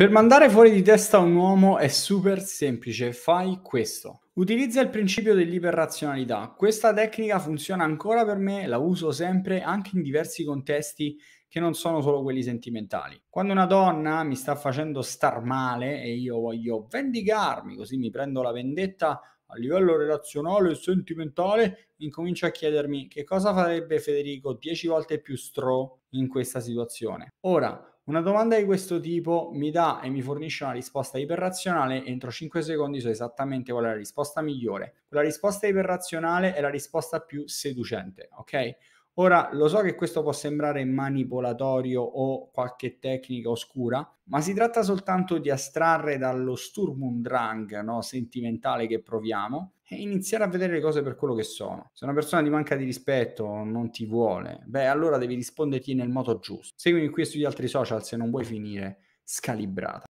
Per mandare fuori di testa un uomo è super semplice, fai questo. Utilizza il principio dell'iperrazionalità. Questa tecnica funziona ancora per me, la uso sempre anche in diversi contesti che non sono solo quelli sentimentali. Quando una donna mi sta facendo star male e io voglio vendicarmi, così mi prendo la vendetta a livello relazionale e sentimentale, incomincio a chiedermi che cosa farebbe Federico 10 volte più stro in questa situazione. Ora, una domanda di questo tipo mi dà e mi fornisce una risposta iperrazionale entro 5 secondi so esattamente qual è la risposta migliore. Quella risposta iperrazionale è la risposta più seducente, ok? Ora, lo so che questo può sembrare manipolatorio o qualche tecnica oscura, ma si tratta soltanto di astrarre dallo Sturm und Drang no, sentimentale che proviamo e iniziare a vedere le cose per quello che sono. Se una persona ti manca di rispetto, non ti vuole, beh, allora devi risponderti nel modo giusto. Seguimi qui e sugli altri social se non vuoi finire scalibrata.